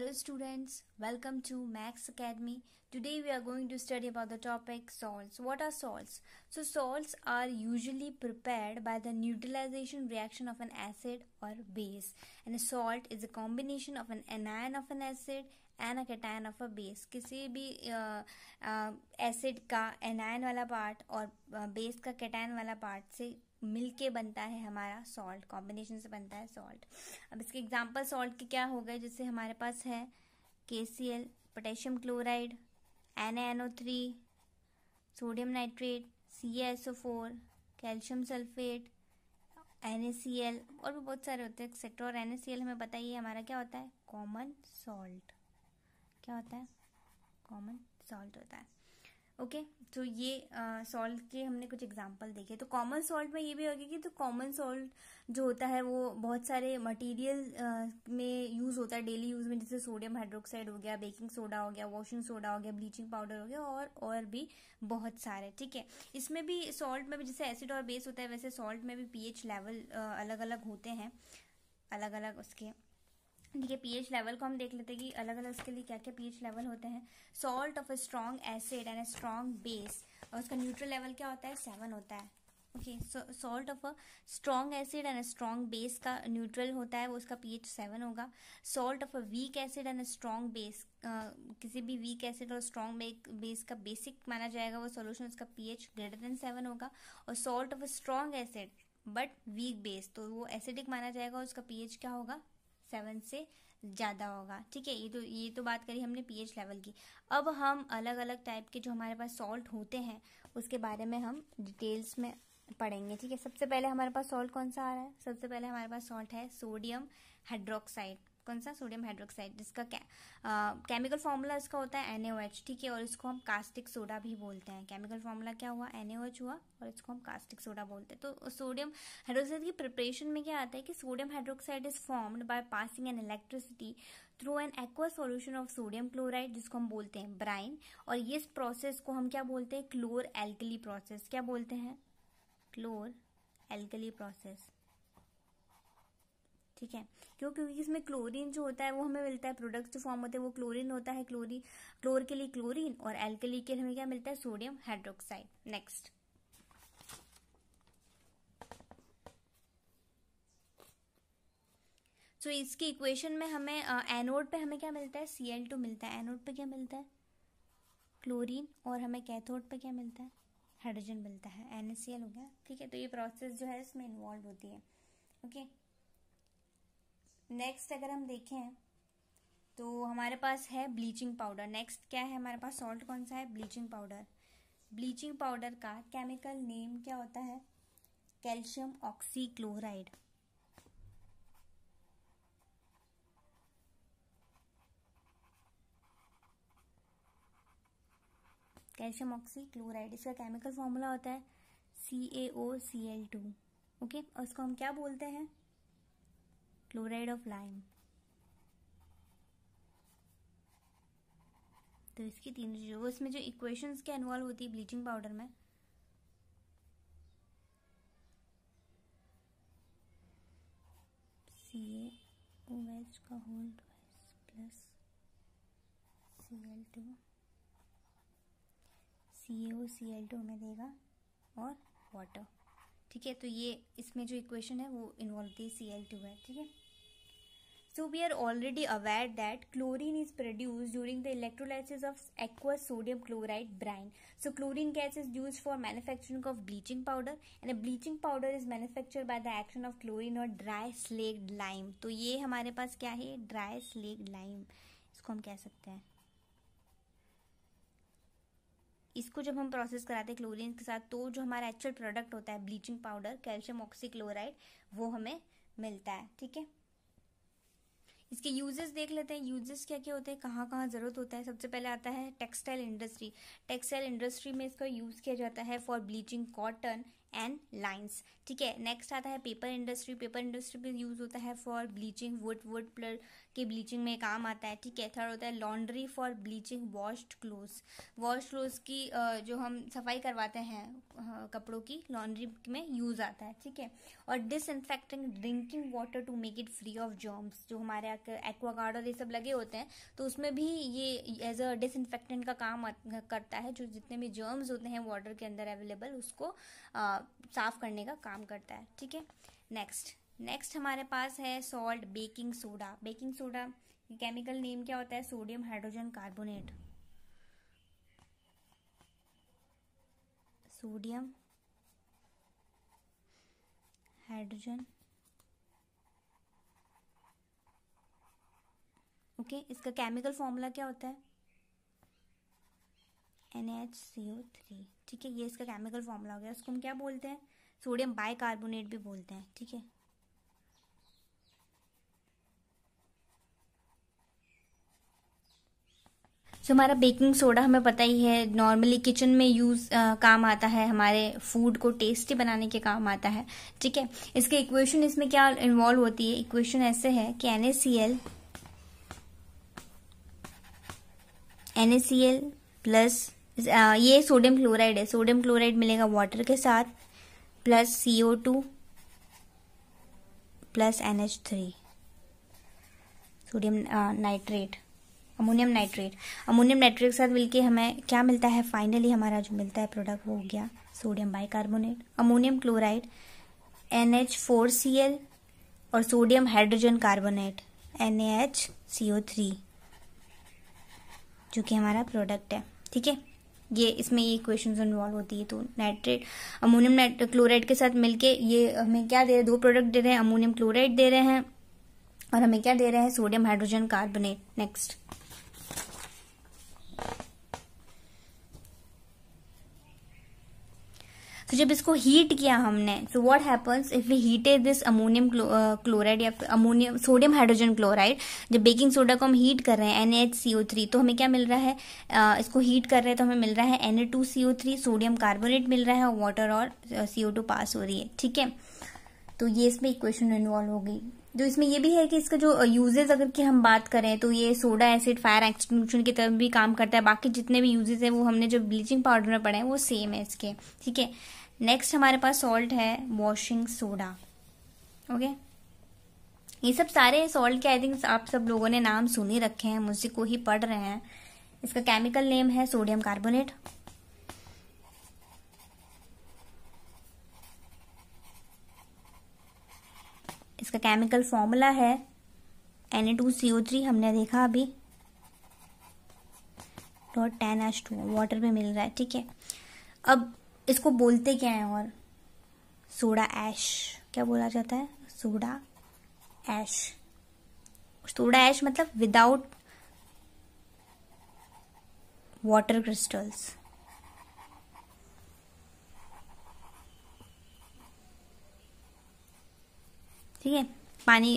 hello students welcome to max academy today we are going to study about the topic salts what are salts so salts are usually prepared by the neutralization reaction of an acid or base and a salt is a combination of an anion of an acid an a cation of a base किसी भी acid का anion वाला part और base का cation वाला part से मिलके बनता है हमारा सॉल्ट कॉम्बिनेशन से बनता है सॉल्ट अब इसके एग्जांपल सॉल्ट के क्या हो गए जैसे हमारे पास है के potassium chloride N O three sodium nitrate C O four calcium sulphate N और भी बहुत सारे होते हैं एक्सेट्रा और एन हमें बताइए हमारा क्या होता है कॉमन सॉल्ट क्या होता है कॉमन सॉल्ट होता है ओके तो ये सॉल्ट के हमने कुछ एग्जांपल देखे तो कॉमन सॉल्ट में ये भी होगी कि तो कॉमन सॉल्ट जो होता है वो बहुत सारे मटेरियल में यूज होता है डेली यूज में जैसे सोडियम हाइड्रोक्साइड हो गया बेकिंग सोडा हो गया वॉशिंग सोडा हो गया ब्लीचिंग पाउडर हो गया और और भी बहुत सारे ठीक है इसमें भी सॉल्ट में भी जैसे एसिड और बेस होता है वैसे सॉल्ट में भी पीएच लेवल अलग अलग होते हैं अलग अलग उसके ठीक है पीएच लेवल को हम देख लेते हैं कि अलग अलग उसके लिए क्या क्या पीएच लेवल होते हैं salt of a strong acid and a strong base और उसका न्यूट्रल लेवल क्या होता है सेवन होता है okay so salt of a strong acid and a strong base का न्यूट्रल होता है वो उसका पीएच सेवन होगा salt of a weak acid and a strong base किसी भी वीक एसिड और स्ट्रॉन्ग बेस का बेसिक माना जाएगा वो सॉल्यूशन उसका पीएच ग्रेटर देन सेवन होगा और salt of a strong acid but weak base तो वो एसिडिक माना जाएगा उसका पीएच क्या होगा सेवन से ज़्यादा होगा ठीक है ये तो ये तो बात करी हमने पीएच लेवल की अब हम अलग अलग टाइप के जो हमारे पास सॉल्ट होते हैं उसके बारे में हम डिटेल्स में पढ़ेंगे ठीक है सबसे पहले हमारे पास सॉल्ट कौन सा आ रहा है सबसे पहले हमारे पास सॉल्ट है सोडियम हाइड्रोक्साइड कौन सा सोडियम हाइड्रोक्साइड जिसका केमिकल फॉर्मूला इसका होता है एन ठीक है और इसको हम कास्टिक सोडा भी बोलते हैं केमिकल फॉर्मूला क्या हुआ एन हुआ और इसको हम कास्टिक सोडा बोलते हैं तो सोडियम हाइड्रोक्साइड की प्रिपरेशन में क्या आता है कि sodium hydroxide is formed by passing an electricity through an aqua solution of sodium chloride जिसको हम बोलते हैं ब्राइन और इस प्रोसेस को हम क्या बोलते हैं क्लोर एल्कली प्रोसेस क्या बोलते हैं क्लोर एल्कली प्रोसेस ठीक है क्यों क्योंकि इसमें क्लोरीन जो होता है वो हमें मिलता है प्रोडक्ट जो फॉर्म होते हैं वो क्लोरीन होता है क्लोरी क्लोर के लिए क्लोरीन और एल्कली के लिए हमें क्या मिलता है sodium hydroxide next so so, इसकी इक्वेशन में हमें एनोड uh, पे हमें क्या मिलता है सी एल टू मिलता है एनोड पे क्या मिलता है क्लोरीन और हमें कैथोड पे क्या मिलता है हाइड्रोजन मिलता है एन हो गया ठीक है तो ये प्रोसेस जो है इसमें इन्वॉल्व होती है ओके okay? नेक्स्ट अगर हम देखें तो हमारे पास है ब्लीचिंग पाउडर नेक्स्ट क्या है हमारे पास सॉल्ट कौन सा है ब्लीचिंग पाउडर ब्लीचिंग पाउडर का केमिकल नेम क्या होता है कैल्शियम ऑक्सीक्लोराइड कैल्शियम ऑक्सीक्लोराइड इसका केमिकल फॉर्मूला होता है C A O C L two okay और इसको हम क्या बोलते हैं क्लोराइड ऑफ लाइम तो इसकी तीन वो इसमें जो इक्वेशंस के इन्वॉल्व होती है ब्लीचिंग पाउडर में सी ए ओ का whole twice plus C L two C A C L two हमें देगा और वाटर ठीक है तो ये इसमें जो इक्वेशन है वो इन्वॉल्व थी सी एल टू है ठीक है So we are already aware that chlorine is produced during the electrolysis of aqueous sodium chloride brine. So chlorine gas is used for manufacturing of bleaching powder and a bleaching powder is manufactured by the action of chlorine or dry slaked lime. तो ये हमारे पास क्या है dry slaked lime. इसको हम कह सकते हैं इसको जब हम प्रोसेस कराते हैं क्लोरीन के साथ तो जो हमारा एक्चुअल प्रोडक्ट होता है ब्लीचिंग पाउडर कैल्शियम ऑक्सीक्लोराइड वो हमें मिलता है ठीक है इसके यूजेस देख लेते हैं यूजेस क्या क्या होते हैं कहाँ कहाँ ज़रूरत होता है सबसे पहले आता है टेक्सटाइल इंडस्ट्री टेक्सटाइल इंडस्ट्री में इसका यूज़ किया जाता है for bleaching cotton and lines ठीक है नेक्स्ट आता है पेपर इंडस्ट्री पेपर इंडस्ट्री में यूज़ होता है for bleaching wood wood pulp कि ब्लीचिंग में काम आता है ठीक है थर्ड होता है laundry for bleaching washed clothes wash clothes की जो हम सफाई करवाते हैं कपड़ों की लॉन्ड्री में यूज़ आता है ठीक है और disinfecting drinking water to make it free of germs जो हमारे एक्वागार्ड और ये सब लगे होते हैं तो उसमें भी ये एज अ डिसइनफेक्टेंट का काम करता है जो जितने भी जर्म्स होते हैं वाटर के अंदर अवेलेबल उसको आ, साफ करने का काम करता है ठीक है नेक्स्ट नेक्स्ट हमारे पास है salt baking soda baking soda chemical name क्या होता है sodium hydrogen carbonate sodium hydrogen okay इसका केमिकल फॉर्मूला क्या होता है N H C O three ठीक है ये इसका केमिकल फॉर्मूला हो गया उसको हम क्या बोलते हैं सोडियम बाइकार्बोनेट भी बोलते हैं ठीक है जो हमारा बेकिंग सोडा हमें पता ही है नॉर्मली किचन में यूज़ काम आता है हमारे फूड को टेस्टी बनाने के काम आता है ठीक है इसके इक्वेशन इसमें क्या इन्वॉल्व होती है इक्वेशन ऐसे है कि N S C L N S C L plus ये सोडियम क्लोराइड है सोडियम क्लोराइड मिलेगा वाटर के साथ plus C O two plus N H three sodium nitrate ammonium nitrate ammonium nitrate के साथ मिलके हमें क्या मिलता है फाइनली हमारा जो मिलता है प्रोडक्ट वो हो गया sodium bicarbonate ammonium chloride N H four C L और sodium hydrogen carbonate N H C O three जो कि हमारा प्रोडक्ट है ठीक है ये इसमें ये इक्वेशन इन्वॉल्व होती है तो नाइट्रेट अमोनियम क्लोराइड के साथ मिलके ये हमें क्या दे रहे हैं दो प्रोडक्ट दे रहे हैं अमोनियम क्लोराइड दे रहे हैं और हमें क्या दे रहे हैं सोडियम हाइड्रोजन कार्बोनेट नेक्स्ट तो जब इसको हीट किया हमने so what happens if we heated this ammonium chloride या अमोनियम सोडियम हाइड्रोजन क्लोराइड जब बेकिंग सोडा को हम हीट कर रहे हैं N H C O three तो हमें क्या मिल रहा है uh, इसको हीट कर रहे हैं तो हमें मिल रहा है N A two C O three sodium carbonate मिल रहा है और वाटर और सी ओ टू पास हो रही है ठीक है तो ये इसमें इक्वेशन इन्वॉल्व हो गई तो इसमें ये भी है कि इसका जो यूजेस uh, अगर की हम बात करें तो ये सोडा एसिड फायर एक्सटिंक्शन की तरफ भी काम करता है बाकी जितने भी यूजेस है वो हमने जो ब्लीचिंग पाउडर में पड़े हैं वो सेम है इसके ठीक है नेक्स्ट हमारे पास सॉल्ट है वॉशिंग सोडा ओके ये सब सारे सॉल्ट के आई थिंक आप सब लोगों ने नाम सुन ही रखे हैं मुझसे को ही पढ़ रहे हैं इसका केमिकल नेम है सोडियम कार्बोनेट इसका केमिकल फॉर्मूला है Na2CO3 हमने देखा अभी dot ten H two water में मिल रहा है ठीक है अब इसको बोलते क्या है और सोडा ऐश क्या बोला जाता है सोडा ऐश सोडा ऐश मतलब विदाउट वाटर क्रिस्टल्स ठीक है पानी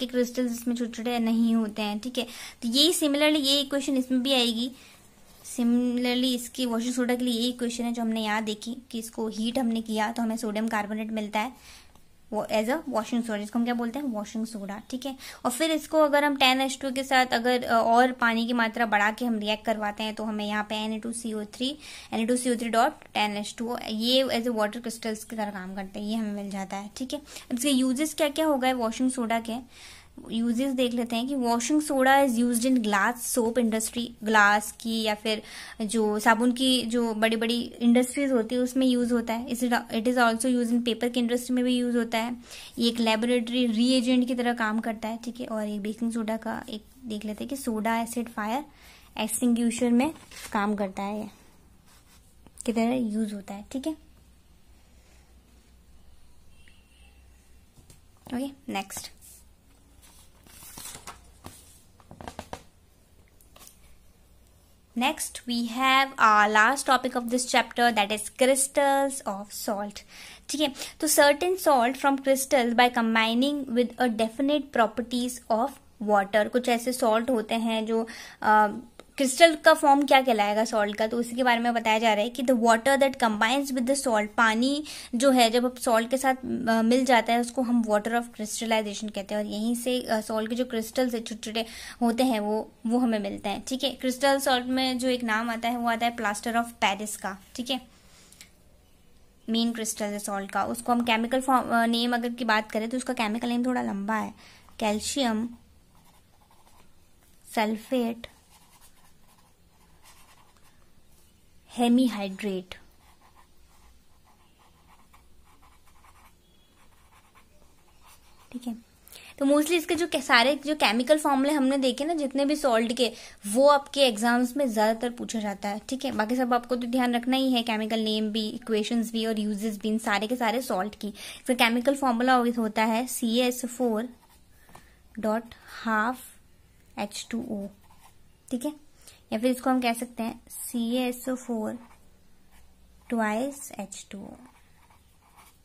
के क्रिस्टल्स इसमें छोटे छोटे नहीं होते हैं ठीक है तो यही सिमिलरली ये क्वेश्चन इसमें भी आएगी सिमिलरली इसकी वॉशिंग सोडा के लिए यही क्वेश्चन है जो हमने यहाँ देखी कि इसको हीट हमने किया तो हमें सोडियम कार्बोनेट मिलता है वो एज अ वॉशिंग सोडा जिसको हम क्या बोलते हैं वॉशिंग सोडा ठीक है और फिर इसको अगर हम टेन एच टू के साथ अगर और पानी की मात्रा बढ़ा के हम रिएक्ट करवाते हैं तो हमें यहाँ पे N A two C O three N A two C O three dot ten H two ये एज ए वाटर क्रिस्टल्स की तरह काम करते हैं ये हमें मिल जाता है ठीक है इसके यूजेस क्या क्या होगा वॉशिंग सोडा के यूजेस देख लेते हैं कि washing soda is use in glass soap industry glass की या फिर जो साबुन की जो बड़ी बड़ी इंडस्ट्रीज होती है उसमें यूज होता है it is also use in paper की इंडस्ट्री में भी यूज होता है ये एक लेबोरेटरी रीएजेंट की तरह काम करता है ठीक है और एक बेकिंग सोडा का एक देख लेते हैं कि सोडा एसिड फायर एक्सिंग में काम करता है ये की तरह यूज होता है ठीक है okay next Next, we have our last topic of this chapter that is crystals of salt. ठीक है तो certain salt from crystals by combining with a definite properties of water कुछ ऐसे सॉल्ट होते हैं जो क्रिस्टल का फॉर्म क्या कहलाएगा सॉल्ट का तो उसी के बारे में बताया जा रहा है कि the water that combines with the salt पानी जो है जब अब सॉल्ट के साथ मिल जाता है उसको हम वाटर ऑफ क्रिस्टलाइजेशन कहते हैं और यहीं से सॉल्ट के जो क्रिस्टल्स छोटे छोटे होते हैं वो वो हमें मिलते हैं ठीक है क्रिस्टल सॉल्ट में जो एक नाम आता है वो आता है प्लास्टर ऑफ पैरिस का ठीक है मेन क्रिस्टल है सॉल्ट का उसको हम केमिकल फॉर्म नेम अगर की बात करें तो उसका केमिकल नेम थोड़ा लंबा है कैल्शियम सल्फेट हेमीहाइड्रेट ठीक है तो मोस्टली इसके जो सारे जो केमिकल फॉर्मूले हमने देखे ना जितने भी सॉल्ट के वो आपके एग्जाम्स में ज़्यादातर पूछा जाता है ठीक है बाकी सब आपको तो ध्यान रखना ही है केमिकल नेम भी इक्वेशंस भी और यूजेस भी इन सारे के सारे सॉल्ट की फिर केमिकल फॉर्मूला होता है C S four dot half H two O ठीक है या फिर इसको हम कह सकते हैं C S O four twice H two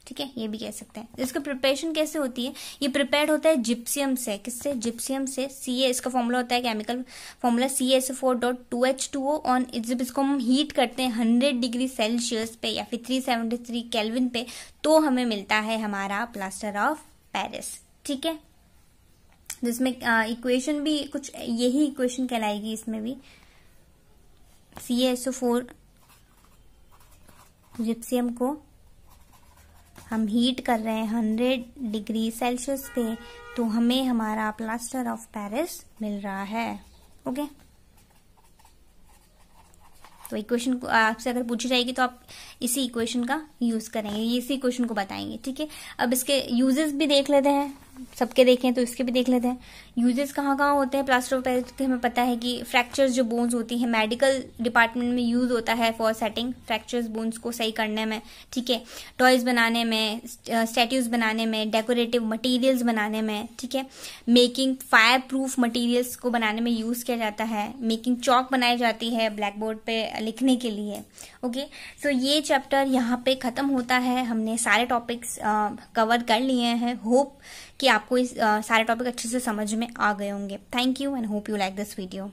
ठीक है ये भी कह सकते हैं इसका प्रिपरेशन कैसे होती है ये प्रिपेयर होता है जिप्सियम से किससे जिप्सियम से सी ए इसका फॉर्मूला होता है chemical formula C S four dot two H two O on जब इसको हम हीट करते हैं हंड्रेड डिग्री सेल्सियस पे या फिर थ्री सेवेंटी थ्री कैलविन पे तो हमें मिलता है हमारा प्लास्टर ऑफ पेरिस ठीक है जिसमें इक्वेशन भी कुछ यही इक्वेशन कहलाएगी इसमें भी सी एस ओ फोर जिप्सियम को हम हीट कर रहे हैं हंड्रेड डिग्री सेल्सियस पे तो हमें हमारा प्लास्टर ऑफ पेरिस मिल रहा है ओके तो इक्वेशन को आपसे अगर पूछी जाएगी तो आप इसी इक्वेशन का यूज करेंगे इसी इक्वेशन को बताएंगे ठीक है अब इसके यूजेस भी देख लेते हैं सबके देखें तो इसके भी देख लेते हैं यूजेस कहाँ कहाँ होते हैं प्लास्टर ऑफ पैरिस के हमें पता है कि फ्रैक्चर्स जो बोन्स होती है मेडिकल डिपार्टमेंट में यूज होता है फॉर सेटिंग फ्रैक्चर्स बोन्स को सही करने में ठीक है टॉयज बनाने में स्टैट्यूज बनाने में डेकोरेटिव मटेरियल्स बनाने में ठीक है मेकिंग फायर प्रूफ मटीरियल्स को बनाने में यूज किया जाता है मेकिंग चौक बनाई जाती है ब्लैक बोर्ड पे लिखने के लिए ओके सो so ये चैप्टर यहाँ पे खत्म होता है हमने सारे टॉपिक्स कवर कर लिए हैं होप कि आपको इस सारे टॉपिक अच्छे से समझ में आ गए होंगे thank you and hope you like this video